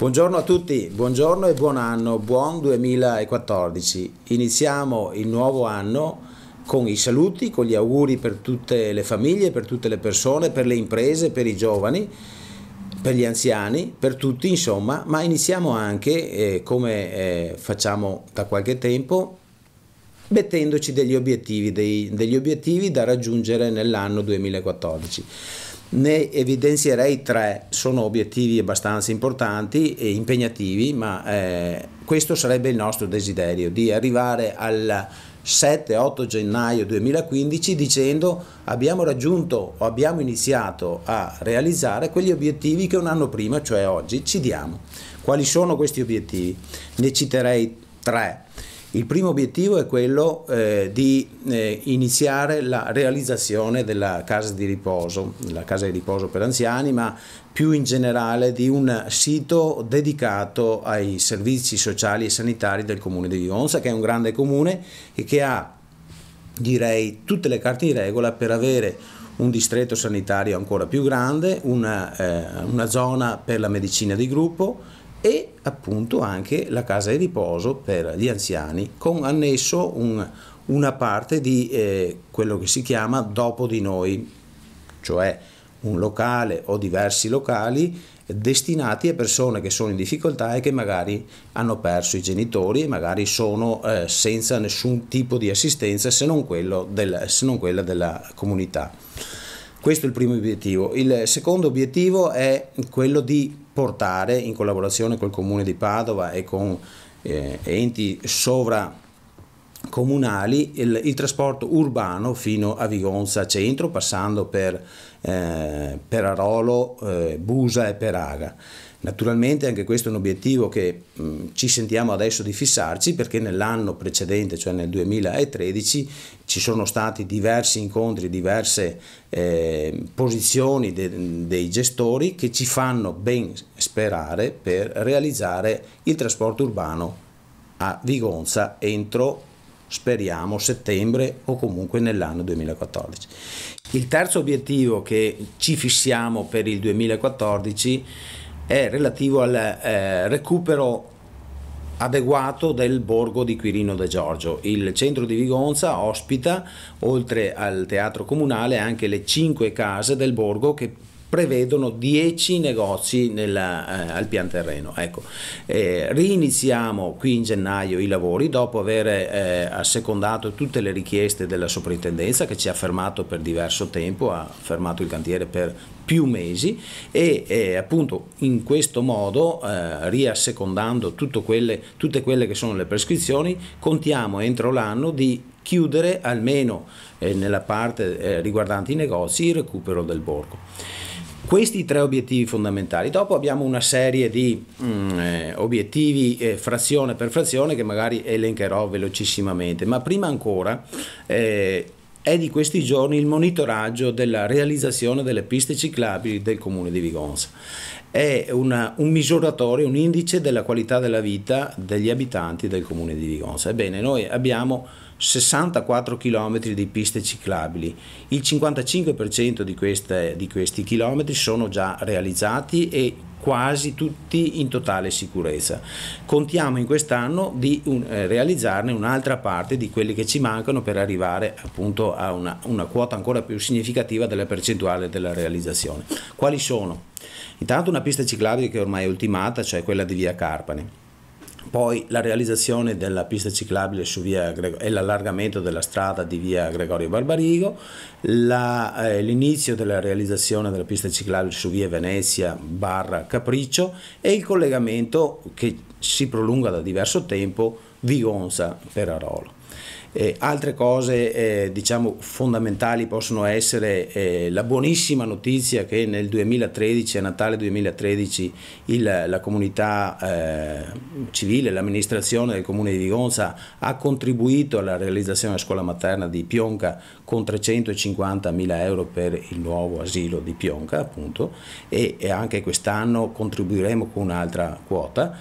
Buongiorno a tutti, buongiorno e buon anno, buon 2014. Iniziamo il nuovo anno con i saluti, con gli auguri per tutte le famiglie, per tutte le persone, per le imprese, per i giovani, per gli anziani, per tutti insomma, ma iniziamo anche, eh, come eh, facciamo da qualche tempo, mettendoci degli obiettivi, dei, degli obiettivi da raggiungere nell'anno 2014. Ne evidenzierei tre, sono obiettivi abbastanza importanti e impegnativi, ma eh, questo sarebbe il nostro desiderio, di arrivare al 7-8 gennaio 2015 dicendo abbiamo raggiunto o abbiamo iniziato a realizzare quegli obiettivi che un anno prima, cioè oggi, ci diamo. Quali sono questi obiettivi? Ne citerei tre. Il primo obiettivo è quello eh, di eh, iniziare la realizzazione della casa di riposo, la casa di riposo per anziani, ma più in generale di un sito dedicato ai servizi sociali e sanitari del comune di Vivonza, che è un grande comune e che ha, direi, tutte le carte in regola per avere un distretto sanitario ancora più grande, una, eh, una zona per la medicina di gruppo, e appunto anche la casa di riposo per gli anziani con annesso un, una parte di eh, quello che si chiama dopo di noi, cioè un locale o diversi locali destinati a persone che sono in difficoltà e che magari hanno perso i genitori e magari sono eh, senza nessun tipo di assistenza se non, del, se non quella della comunità. Questo è il primo obiettivo. Il secondo obiettivo è quello di portare in collaborazione col Comune di Padova e con eh, enti sovracomunali il, il trasporto urbano fino a Vigonza Centro, passando per eh, per Arolo, eh, Busa e Peraga. Naturalmente anche questo è un obiettivo che mh, mm, ci sentiamo adesso di fissarci perché nell'anno precedente, cioè nel 2013, ci sono stati diversi incontri, diverse eh, posizioni de, dei gestori che ci fanno ben sperare per realizzare il trasporto urbano a Vigonza entro speriamo settembre o comunque nell'anno 2014. Il terzo obiettivo che ci fissiamo per il 2014 è relativo al eh, recupero adeguato del borgo di Quirino de Giorgio. Il centro di Vigonza ospita, oltre al teatro comunale, anche le cinque case del borgo che prevedono 10 negozi nella, eh, al pian terreno. Ecco, eh, riniziamo qui in gennaio i lavori dopo aver eh, assecondato tutte le richieste della soprintendenza che ci ha fermato per diverso tempo, ha fermato il cantiere per più mesi e eh, appunto in questo modo eh, riassecondando quelle, tutte quelle che sono le prescrizioni contiamo entro l'anno di chiudere almeno eh, nella parte eh, riguardante i negozi il recupero del borgo. Questi tre obiettivi fondamentali. Dopo abbiamo una serie di mh, mm, eh, obiettivi eh, frazione per frazione che magari elencherò velocissimamente, ma prima ancora eh, è di questi giorni il monitoraggio della realizzazione delle piste ciclabili del comune di Vigonza. È una, un misuratore, un indice della qualità della vita degli abitanti del comune di Vigonza. Ebbene, noi abbiamo 64 km di piste ciclabili. Il 55% di, queste, di questi chilometri sono già realizzati e quasi tutti in totale sicurezza. Contiamo in quest'anno di un, eh, realizzarne un'altra parte di quelli che ci mancano per arrivare appunto a una, una quota ancora più significativa della percentuale della realizzazione. Quali sono? Intanto una pista ciclabile che ormai è ultimata, cioè quella di via Carpani. Poi la realizzazione della pista ciclabile Greg- e l'allargamento della strada di via Gregorio Barbarigo, la, eh, l'inizio della realizzazione della pista ciclabile su via Venezia barra Capriccio e il collegamento che si prolunga da diverso tempo Vigonza per Arolo. Eh, altre cose eh, diciamo fondamentali possono essere eh, la buonissima notizia che nel 2013, a Natale 2013, il, la comunità eh, civile, l'amministrazione del comune di Vigonza ha contribuito alla realizzazione della scuola materna di Pionca con 350 mila euro per il nuovo asilo di Pionca appunto e, e anche quest'anno contribuiremo con un'altra quota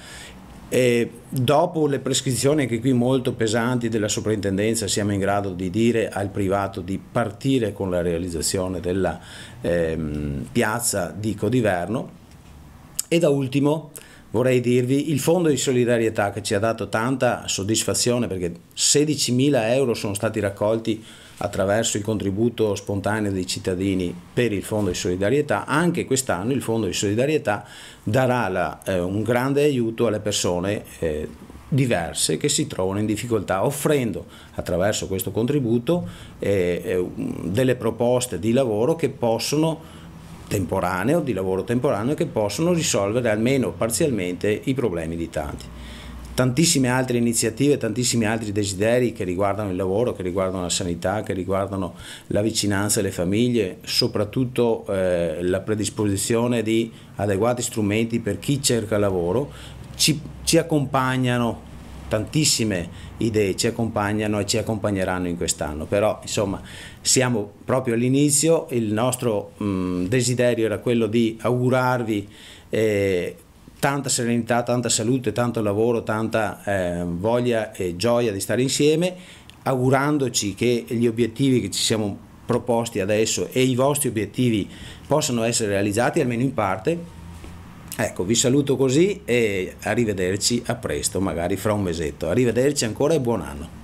e dopo le prescrizioni, anche qui molto pesanti, della soprintendenza, siamo in grado di dire al privato di partire con la realizzazione della ehm, piazza di Codiverno. E da ultimo, vorrei dirvi, il fondo di solidarietà che ci ha dato tanta soddisfazione perché 16.000 euro sono stati raccolti attraverso il contributo spontaneo dei cittadini per il fondo di solidarietà, anche quest'anno il fondo di solidarietà darà la, eh, un grande aiuto alle persone eh, diverse che si trovano in difficoltà, offrendo attraverso questo contributo eh, eh delle proposte di lavoro che possono temporaneo, di lavoro temporaneo che possono risolvere almeno parzialmente i problemi di tanti. Tantissime altre iniziative, tantissimi altri desideri che riguardano il lavoro, che riguardano la sanità, che riguardano la vicinanza alle famiglie, soprattutto eh, la predisposizione di adeguati strumenti per chi cerca lavoro, ci, ci accompagnano tantissime idee ci accompagnano e ci accompagneranno in quest'anno, però insomma siamo proprio all'inizio, il nostro mh, desiderio era quello di augurarvi eh, tanta serenità, tanta salute, tanto lavoro, tanta eh, voglia e gioia di stare insieme, augurandoci che gli obiettivi che ci siamo proposti adesso e i vostri obiettivi possano essere realizzati almeno in parte Ecco, vi saluto così e arrivederci a presto, magari fra un mesetto. Arrivederci ancora e buon anno.